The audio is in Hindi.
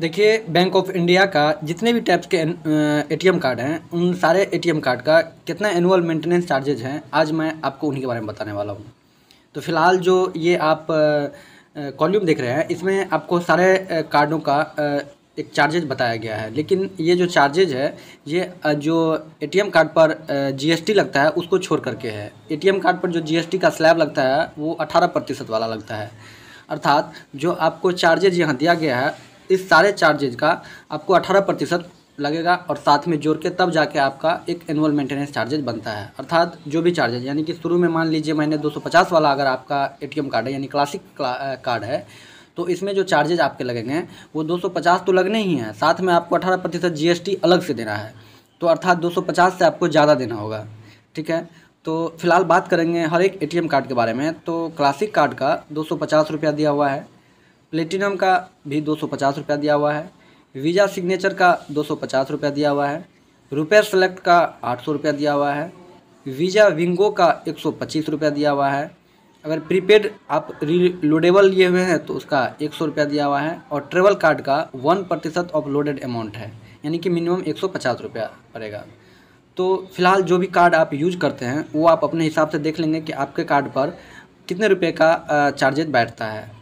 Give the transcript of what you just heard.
देखिए बैंक ऑफ इंडिया का जितने भी टाइप्स के एटीएम कार्ड हैं उन सारे एटीएम कार्ड का कितना एनुअल मेंटेनेंस चार्जेज हैं आज मैं आपको उन्हीं के बारे में बताने वाला हूँ तो फिलहाल जो ये आप कॉल्यूम देख रहे हैं इसमें आपको सारे कार्डों का एक चार्जेज बताया गया है लेकिन ये जो चार्जेज है ये जो ए कार्ड पर जी लगता है उसको छोड़ करके है ए कार्ड पर जो जी का स्लैब लगता है वो अठारह प्रतिशत वाला लगता है अर्थात जो आपको चार्जेज यहाँ दिया गया है इस सारे चार्जेज का आपको अठारह प्रतिशत लगेगा और साथ में जोड़ के तब जाके आपका एक एनुअल मेंटेनेंस चार्जेज बनता है अर्थात जो भी चार्जेज यानी कि शुरू में मान लीजिए मैंने 250 वाला अगर आपका ए कार्ड है यानी क्लासिक कार्ड है तो इसमें जो चार्जेज आपके लगेंगे वो दो तो लगने ही हैं साथ में आपको अठारह प्रतिशत जी अलग से देना है तो अर्थात दो से आपको ज़्यादा देना होगा ठीक है तो फिलहाल बात करेंगे हर एक एटीएम कार्ड के बारे में तो क्लासिक कार्ड का दो सौ दिया हुआ है प्लेटिनम का भी दो सौ पचास रुपया दिया हुआ है वीज़ा सिग्नेचर का दो सौ पचास रुपया दिया हुआ है रुपये सेलेक्ट का आठ सौ रुपया दिया हुआ है वीज़ा विंगो का एक सौ पच्चीस रुपया दिया हुआ है अगर प्रीपेड आप रीलोडेबल लिए हुए हैं तो उसका एक सौ रुपया दिया हुआ है और ट्रेवल कार्ड का वन प्रतिशत ऑफ लोडेड अमाउंट है यानी कि मिनिमम एक सौ पचास रुपया पड़ेगा तो फिलहाल जो भी कार्ड आप यूज करते हैं वो आप अपने हिसाब से देख लेंगे कि आपके कार्ड पर कितने रुपये का चार्जेज बैठता है